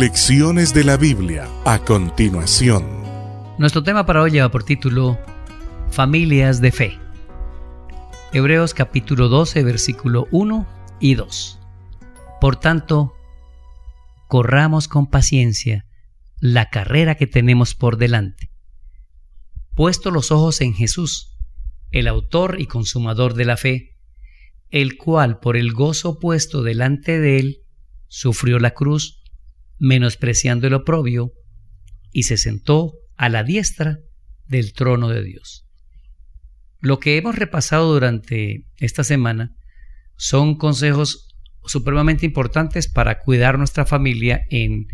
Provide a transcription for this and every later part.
Lecciones de la Biblia a continuación. Nuestro tema para hoy lleva por título Familias de Fe. Hebreos capítulo 12, versículo 1 y 2. Por tanto, corramos con paciencia la carrera que tenemos por delante, puesto los ojos en Jesús, el autor y consumador de la fe, el cual por el gozo puesto delante de él, sufrió la cruz, menospreciando el oprobio, y se sentó a la diestra del trono de Dios. Lo que hemos repasado durante esta semana son consejos supremamente importantes para cuidar nuestra familia en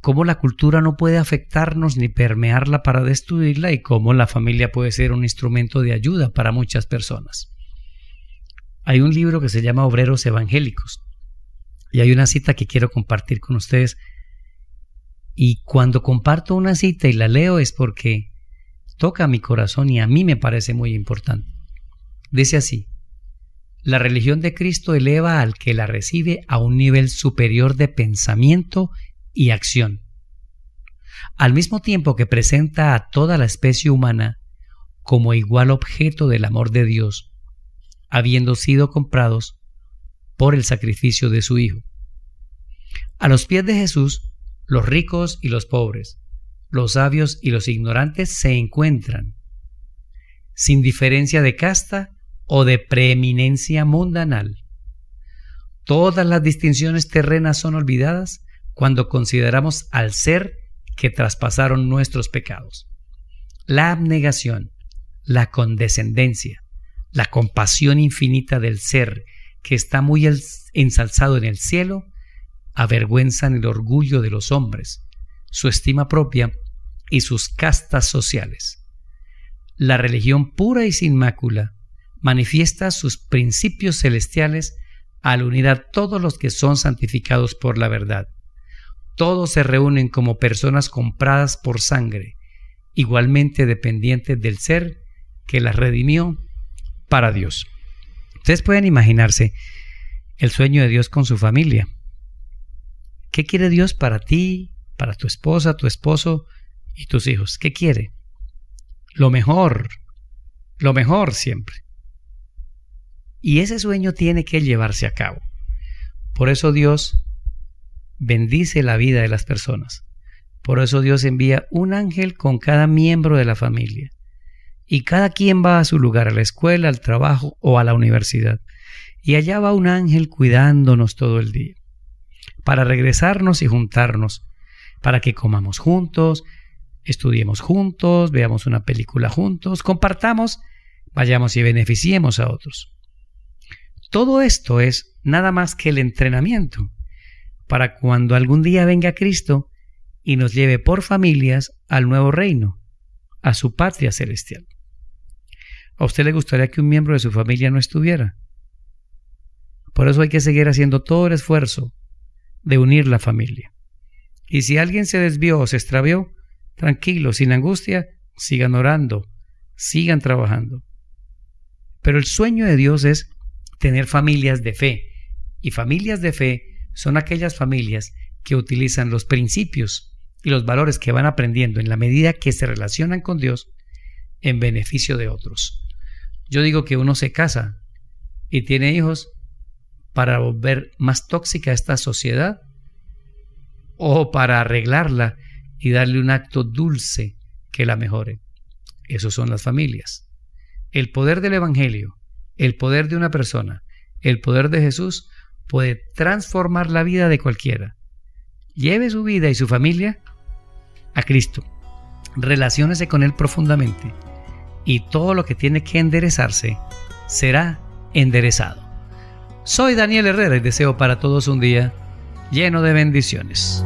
cómo la cultura no puede afectarnos ni permearla para destruirla y cómo la familia puede ser un instrumento de ayuda para muchas personas. Hay un libro que se llama Obreros Evangélicos y hay una cita que quiero compartir con ustedes. Y cuando comparto una cita y la leo es porque toca mi corazón y a mí me parece muy importante. Dice así, la religión de Cristo eleva al que la recibe a un nivel superior de pensamiento y acción. Al mismo tiempo que presenta a toda la especie humana como igual objeto del amor de Dios, habiendo sido comprados por el sacrificio de su Hijo. A los pies de Jesús, los ricos y los pobres, los sabios y los ignorantes se encuentran, sin diferencia de casta o de preeminencia mundanal. Todas las distinciones terrenas son olvidadas cuando consideramos al ser que traspasaron nuestros pecados. La abnegación, la condescendencia, la compasión infinita del ser que está muy ensalzado en el cielo, avergüenzan el orgullo de los hombres, su estima propia y sus castas sociales. La religión pura y sin mácula manifiesta sus principios celestiales al unir a todos los que son santificados por la verdad. Todos se reúnen como personas compradas por sangre, igualmente dependientes del ser que las redimió para Dios. Ustedes pueden imaginarse el sueño de Dios con su familia. ¿Qué quiere Dios para ti, para tu esposa, tu esposo y tus hijos? ¿Qué quiere? Lo mejor, lo mejor siempre. Y ese sueño tiene que llevarse a cabo. Por eso Dios bendice la vida de las personas. Por eso Dios envía un ángel con cada miembro de la familia. Y cada quien va a su lugar, a la escuela, al trabajo o a la universidad. Y allá va un ángel cuidándonos todo el día, para regresarnos y juntarnos, para que comamos juntos, estudiemos juntos, veamos una película juntos, compartamos, vayamos y beneficiemos a otros. Todo esto es nada más que el entrenamiento para cuando algún día venga Cristo y nos lleve por familias al nuevo reino, a su patria celestial. ¿A usted le gustaría que un miembro de su familia no estuviera? Por eso hay que seguir haciendo todo el esfuerzo de unir la familia. Y si alguien se desvió o se extravió, tranquilo, sin angustia, sigan orando, sigan trabajando. Pero el sueño de Dios es tener familias de fe. Y familias de fe son aquellas familias que utilizan los principios y los valores que van aprendiendo en la medida que se relacionan con Dios en beneficio de otros. Yo digo que uno se casa y tiene hijos para volver más tóxica esta sociedad o para arreglarla y darle un acto dulce que la mejore. Esos son las familias. El poder del Evangelio, el poder de una persona, el poder de Jesús puede transformar la vida de cualquiera. Lleve su vida y su familia a Cristo, relaciónese con Él profundamente y todo lo que tiene que enderezarse será enderezado. Soy Daniel Herrera y deseo para todos un día lleno de bendiciones.